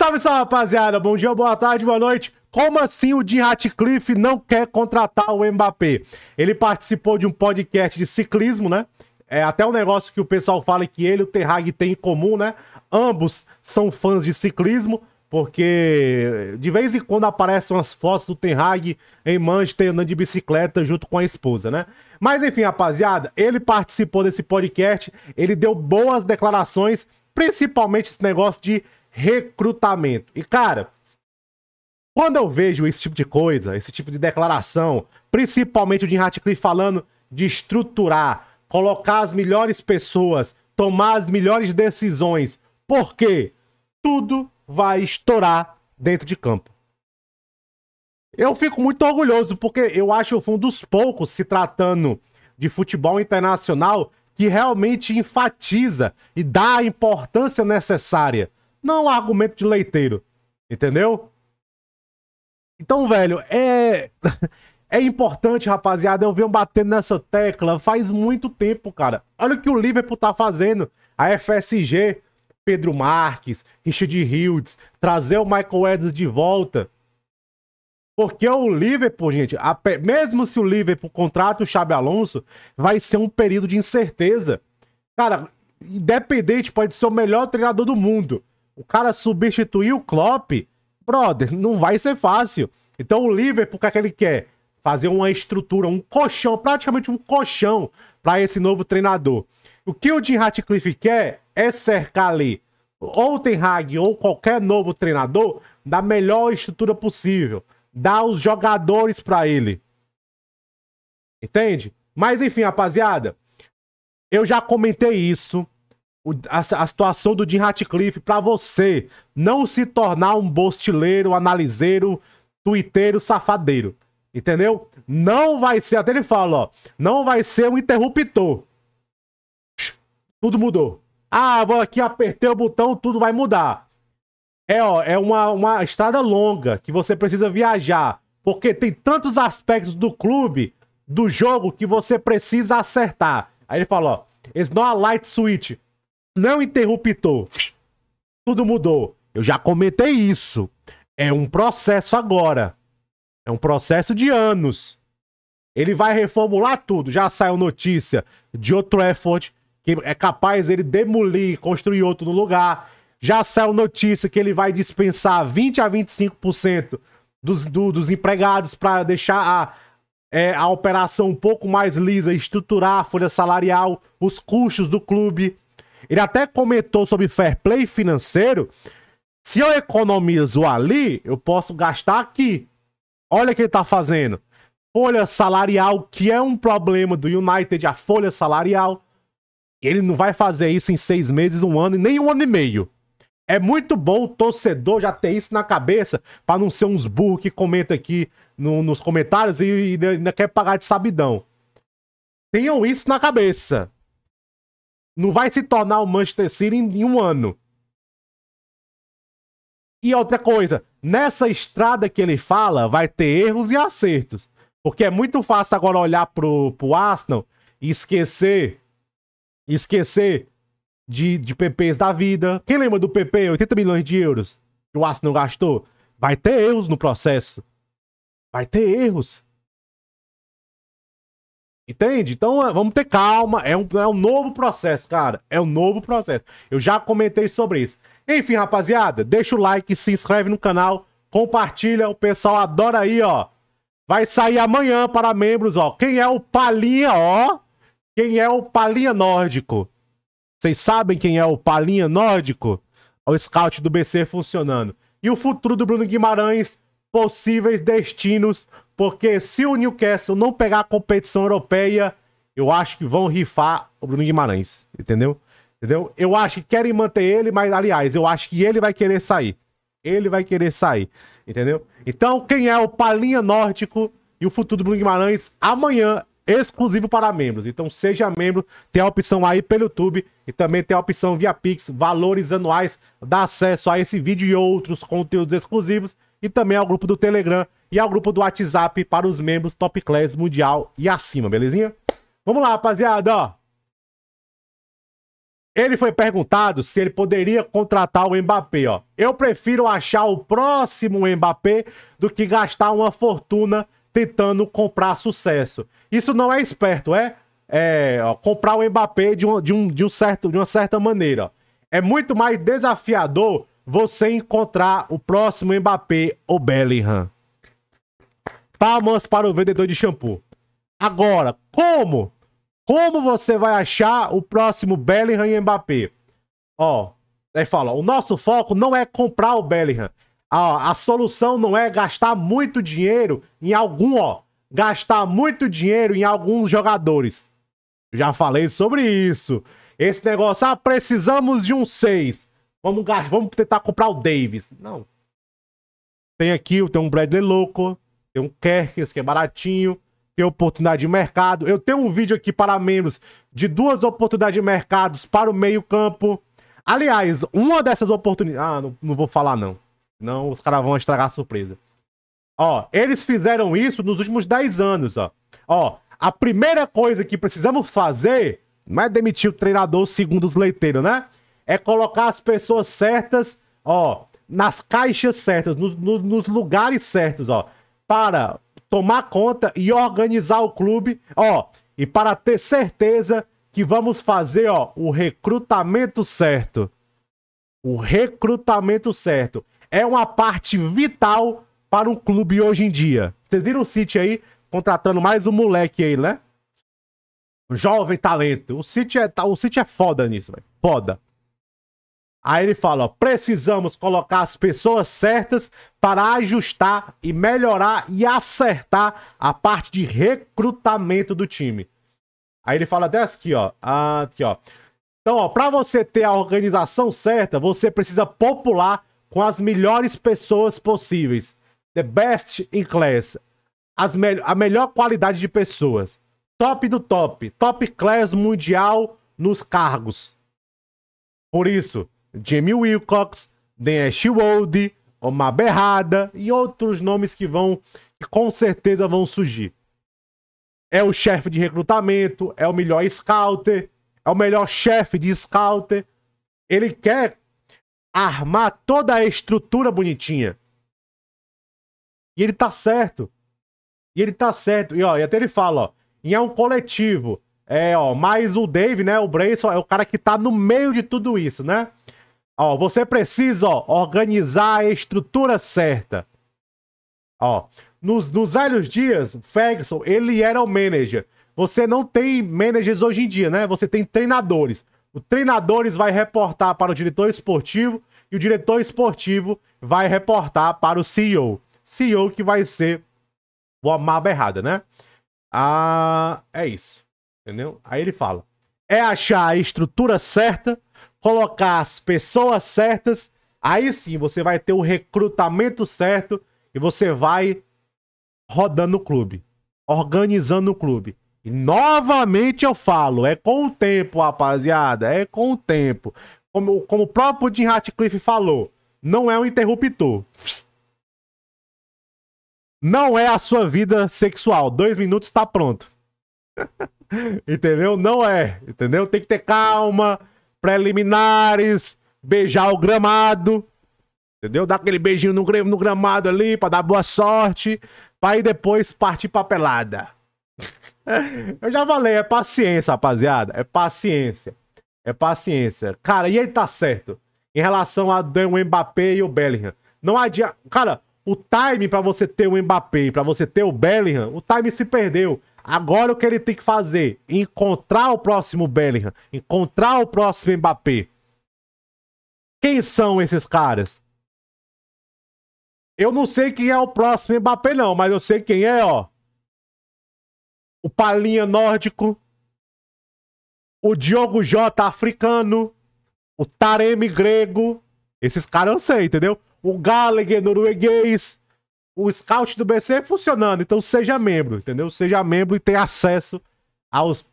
Salve, salve, rapaziada. Bom dia, boa tarde, boa noite. Como assim o Jim Ratcliffe não quer contratar o Mbappé? Ele participou de um podcast de ciclismo, né? É até um negócio que o pessoal fala que ele e o Terrag têm em comum, né? Ambos são fãs de ciclismo, porque de vez em quando aparecem umas fotos do Terrag em Manchester andando de bicicleta junto com a esposa, né? Mas enfim, rapaziada, ele participou desse podcast, ele deu boas declarações, principalmente esse negócio de recrutamento. E, cara, quando eu vejo esse tipo de coisa, esse tipo de declaração, principalmente o Jim Ratcliffe falando de estruturar, colocar as melhores pessoas, tomar as melhores decisões, porque tudo vai estourar dentro de campo. Eu fico muito orgulhoso porque eu acho que um dos poucos se tratando de futebol internacional que realmente enfatiza e dá a importância necessária não argumento de leiteiro. Entendeu? Então, velho, é. é importante, rapaziada. Eu venho batendo nessa tecla faz muito tempo, cara. Olha o que o Liverpool tá fazendo. A FSG, Pedro Marques, Richard Hildes, trazer o Michael Edwards de volta. Porque o Liverpool, gente, a... mesmo se o Liverpool contrata o Xabi Alonso, vai ser um período de incerteza. Cara, independente, pode ser o melhor treinador do mundo. O cara substituiu o Klopp, brother, não vai ser fácil. Então o Liverpool, o que é que ele quer? Fazer uma estrutura, um colchão, praticamente um colchão para esse novo treinador. O que o Jim Ratcliffe quer é cercar ali ou o Ten Hag ou qualquer novo treinador da melhor estrutura possível. Dar os jogadores para ele. Entende? Mas enfim, rapaziada, eu já comentei isso o, a, a, situação do Jim Ratcliffe para você não se tornar um bostileiro, analiseiro, tuiteiro, safadeiro. Entendeu? Não vai ser, até ele fala, ó, não vai ser um interruptor. Tudo mudou. Ah, vou aqui, apertei o botão, tudo vai mudar. É, ó, é uma, uma estrada longa que você precisa viajar. Porque tem tantos aspectos do clube, do jogo, que você precisa acertar. Aí ele fala, ó, it's not a light switch não interruptou. tudo mudou. Eu já comentei isso. É um processo agora. É um processo de anos. Ele vai reformular tudo. Já saiu notícia de outro effort que é capaz ele demolir, construir outro no lugar. Já saiu notícia que ele vai dispensar 20 a 25% dos, do, dos empregados para deixar a, é, a operação um pouco mais lisa, estruturar a folha salarial, os custos do clube. Ele até comentou sobre fair play financeiro. Se eu economizo ali, eu posso gastar aqui. Olha o que ele tá fazendo. Folha salarial, que é um problema do United, a folha salarial. Ele não vai fazer isso em seis meses, um ano, nem um ano e meio. É muito bom o torcedor já ter isso na cabeça, para não ser uns burros que comenta aqui no, nos comentários e ainda quer pagar de sabidão. Tenham isso na cabeça. Não vai se tornar o Manchester City em, um ano. E outra coisa, nessa estrada que ele fala, vai ter erros e acertos. Porque é muito fácil agora olhar pro, pro Arsenal e esquecer. Esquecer de, de PPs da vida. Quem lembra do PP? 80 milhões de euros que o Arsenal gastou. Vai ter erros no processo. Vai ter erros. Entende? Então é, vamos ter calma. É um, é um novo processo, cara. É um novo processo. Eu já comentei sobre isso. Enfim, rapaziada, deixa o like, se inscreve no canal, compartilha. O pessoal adora aí, ó. Vai sair amanhã para membros, ó. Quem é o Palinha, ó? Quem é o Palinha Nórdico? Vocês sabem quem é o Palinha Nórdico? o scout do BC funcionando. E o futuro do Bruno Guimarães, possíveis destinos porque se o Newcastle não pegar a competição europeia, eu acho que vão rifar o Bruno Guimarães, entendeu? Entendeu? Eu acho que querem manter ele, mas aliás, eu acho que ele vai querer sair. Ele vai querer sair, entendeu? Então, quem é o Palinha Nórdico e o futuro do Bruno Guimarães amanhã exclusivo para membros. Então seja membro, tem a opção aí pelo YouTube e também tem a opção via Pix, valores anuais, dá acesso a esse vídeo e outros conteúdos exclusivos e também ao grupo do Telegram e ao grupo do WhatsApp para os membros Top Class Mundial e acima, belezinha? Vamos lá, rapaziada, ó. Ele foi perguntado se ele poderia contratar o Mbappé, ó. Eu prefiro achar o próximo Mbappé do que gastar uma fortuna tentando comprar sucesso. Isso não é esperto, é? É, ó, comprar o Mbappé de um, de, um, de, um certo, de uma certa maneira. Ó. É muito mais desafiador você encontrar o próximo Mbappé ou Bellingham. Palmas para o vendedor de shampoo. Agora, como? Como você vai achar o próximo Bellingham e Mbappé? Ó, aí fala, o nosso foco não é comprar o Bellingham. a solução não é gastar muito dinheiro em algum, ó, gastar muito dinheiro em alguns jogadores. Já falei sobre isso. Esse negócio, ah, precisamos de um 6. Vamos gastar, vamos tentar comprar o Davis. Não. Tem aqui, tem um Bradley louco, tem um Kerkes, que é baratinho, tem oportunidade de mercado. Eu tenho um vídeo aqui para membros de duas oportunidades de mercados para o meio-campo. Aliás, uma dessas oportunidades. Ah, não, não vou falar, não. Senão os caras vão estragar a surpresa. Ó, eles fizeram isso nos últimos 10 anos, ó. Ó, a primeira coisa que precisamos fazer não é demitir o treinador segundo os leiteiros, né? é colocar as pessoas certas, ó, nas caixas certas, no, no, nos lugares certos, ó, para tomar conta e organizar o clube, ó, e para ter certeza que vamos fazer, ó, o recrutamento certo. O recrutamento certo é uma parte vital para um clube hoje em dia. Vocês viram o City aí contratando mais um moleque aí, né? Jovem talento. O City é, o City é foda nisso, velho. Foda. Aí ele fala: ó, precisamos colocar as pessoas certas para ajustar e melhorar e acertar a parte de recrutamento do time. Aí ele fala dessa aqui, ó. Ah, aqui, ó. Então, ó, para você ter a organização certa, você precisa popular com as melhores pessoas possíveis. The best in class. As me a melhor qualidade de pessoas. Top do top. Top class mundial nos cargos. Por isso, Jamie Wilcox, Dan Shiwold, uma Berrada e outros nomes que vão, que com certeza vão surgir. É o chefe de recrutamento, é o melhor scouter, é o melhor chefe de scouter. Ele quer armar toda a estrutura bonitinha. E ele tá certo. E ele tá certo. E, ó, e até ele fala, ó, e é um coletivo. É, ó, mais o Dave, né, o Brayson, é o cara que tá no meio de tudo isso, né? Ó, você precisa ó, organizar a estrutura certa. Ó, nos, nos velhos dias, Ferguson, ele era o manager. Você não tem managers hoje em dia, né? Você tem treinadores. O treinadores vai reportar para o diretor esportivo e o diretor esportivo vai reportar para o CEO. CEO que vai ser o amaba errada, né? Ah, é isso. Entendeu? Aí ele fala: é achar a estrutura certa colocar as pessoas certas, aí sim você vai ter o recrutamento certo e você vai rodando o clube, organizando o clube. E novamente eu falo, é com o tempo, rapaziada, é com o tempo. Como, como o próprio Jim Ratcliffe falou, não é um interruptor. Não é a sua vida sexual. Dois minutos tá pronto. entendeu? Não é. Entendeu? Tem que ter calma preliminares, beijar o gramado, entendeu? Dar aquele beijinho no, no gramado ali pra dar boa sorte, pra aí depois partir pra pelada. Eu já falei, é paciência, rapaziada. É paciência. É paciência. Cara, e ele tá certo. Em relação a o Mbappé e o Bellingham. Não adianta. Cara, o time para você ter o Mbappé e pra você ter o Bellingham, o time se perdeu. Agora o que ele tem que fazer? Encontrar o próximo Bellingham, encontrar o próximo Mbappé. Quem são esses caras? Eu não sei quem é o próximo Mbappé não, mas eu sei quem é, ó. O Palinha nórdico, o Diogo Jota africano, o Taremi grego. Esses caras eu sei, entendeu? O Gallagher norueguês, o scout do BC funcionando. Então seja membro, entendeu? Seja membro e tenha acesso aos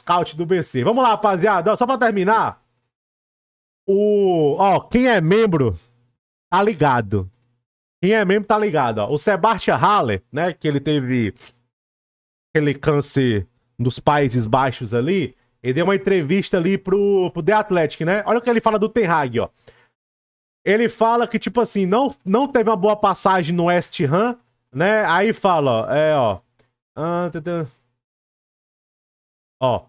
scout do BC. Vamos lá, rapaziada. Só pra terminar. O. Ó, quem é membro tá ligado. Quem é membro tá ligado, ó. O Sebastian Haller, né? Que ele teve aquele câncer nos Países Baixos ali. Ele deu uma entrevista ali pro, pro The Athletic, né? Olha o que ele fala do Ten Hag, ó. Ele fala que, tipo assim, não, não teve uma boa passagem no West Ham, né? Aí fala, ó, é, ó. Ah, ó.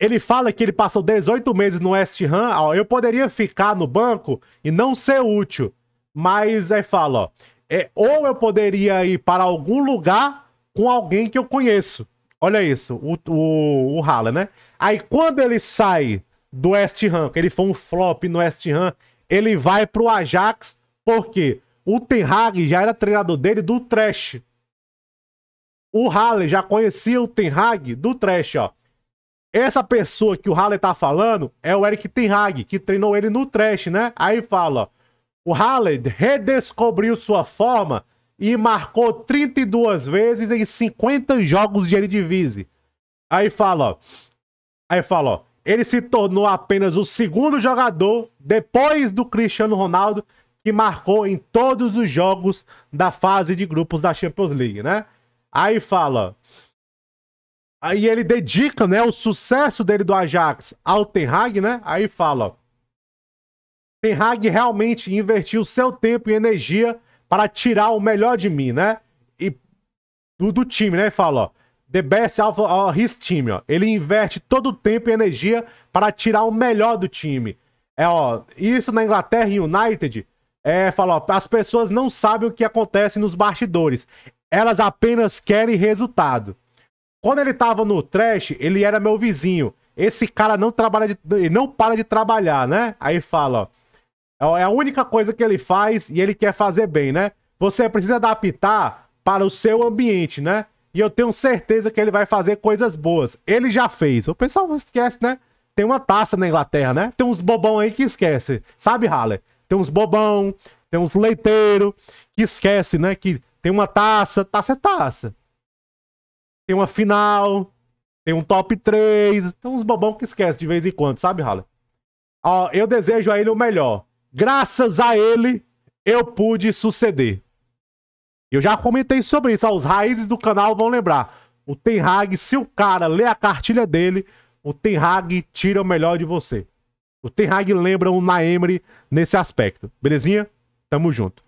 Ele fala que ele passou 18 meses no West Ham, ó. Eu poderia ficar no banco e não ser útil. Mas aí fala, ó. É, ou eu poderia ir para algum lugar com alguém que eu conheço. Olha isso, o, o, o Haaland, né? Aí quando ele sai do West Ham, que ele foi um flop no West Ham ele vai pro Ajax porque o Ten Hag já era treinador dele do trash. O Halle já conhecia o Ten Hag do trash, ó. Essa pessoa que o Halle tá falando é o Eric Ten Hag, que treinou ele no trash, né? Aí fala, ó, o Halle redescobriu sua forma e marcou 32 vezes em 50 jogos de Eredivisie. Aí fala, ó, aí fala, ó, ele se tornou apenas o segundo jogador, depois do Cristiano Ronaldo, que marcou em todos os jogos da fase de grupos da Champions League, né? Aí fala. Aí ele dedica, né, o sucesso dele do Ajax ao Ten Hag, né? Aí fala: Ten Hag realmente investiu seu tempo e energia para tirar o melhor de mim, né? E do, do time, né? Fala: ó, The Best of His Team, ó. Ele inverte todo o tempo e energia para tirar o melhor do time. É, ó, isso na Inglaterra United, é, fala, ó, as pessoas não sabem o que acontece nos bastidores. Elas apenas querem resultado. Quando ele tava no trash, ele era meu vizinho. Esse cara não trabalha, de, ele não para de trabalhar, né? Aí fala, ó, é, é a única coisa que ele faz e ele quer fazer bem, né? Você precisa adaptar para o seu ambiente, né? E eu tenho certeza que ele vai fazer coisas boas. Ele já fez. O pessoal esquece, né? Tem uma taça na Inglaterra, né? Tem uns bobão aí que esquece. Sabe, Haller? Tem uns bobão, tem uns leiteiro que esquece, né? Que tem uma taça, taça é taça. Tem uma final, tem um top 3. Tem uns bobão que esquece de vez em quando, sabe, Haller? Ó, eu desejo a ele o melhor. Graças a ele, eu pude suceder. Eu já comentei sobre isso, ó, os raízes do canal vão lembrar. O Ten Hag, se o cara lê a cartilha dele, o Ten Hag tira o melhor de você. O Ten Hag lembra o Naemri nesse aspecto. Belezinha? Tamo junto.